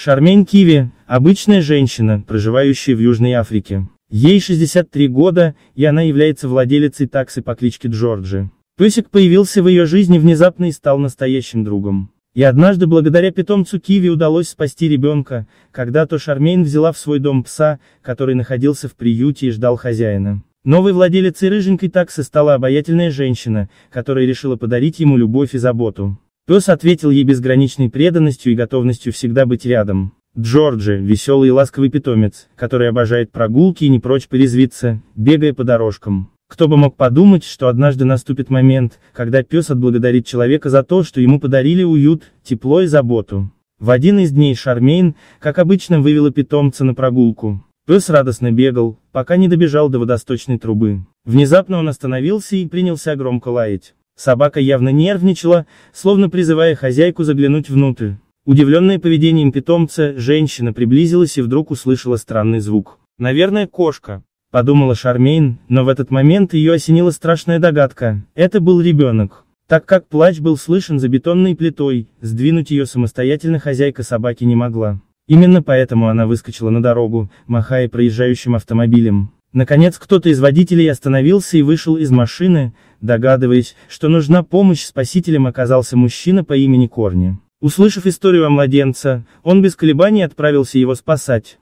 Шармен Киви – обычная женщина, проживающая в Южной Африке. Ей 63 года, и она является владелицей таксы по кличке Джорджи. Песик появился в ее жизни внезапно и стал настоящим другом. И однажды благодаря питомцу Киви удалось спасти ребенка, когда-то Шармейн взяла в свой дом пса, который находился в приюте и ждал хозяина. Новой владелицей рыженькой таксы стала обаятельная женщина, которая решила подарить ему любовь и заботу. Пес ответил ей безграничной преданностью и готовностью всегда быть рядом. Джорджи, веселый и ласковый питомец, который обожает прогулки и не прочь порезвиться, бегая по дорожкам. Кто бы мог подумать, что однажды наступит момент, когда пес отблагодарит человека за то, что ему подарили уют, тепло и заботу. В один из дней Шармейн, как обычно, вывела питомца на прогулку. Пес радостно бегал, пока не добежал до водосточной трубы. Внезапно он остановился и принялся громко лаять. Собака явно нервничала, словно призывая хозяйку заглянуть внутрь. Удивленная поведением питомца, женщина приблизилась и вдруг услышала странный звук. «Наверное, кошка», — подумала Шармейн, но в этот момент ее осенила страшная догадка. Это был ребенок. Так как плач был слышен за бетонной плитой, сдвинуть ее самостоятельно хозяйка собаки не могла. Именно поэтому она выскочила на дорогу, махая проезжающим автомобилем. Наконец кто-то из водителей остановился и вышел из машины, догадываясь, что нужна помощь спасителем оказался мужчина по имени Корни. Услышав историю о младенце, он без колебаний отправился его спасать.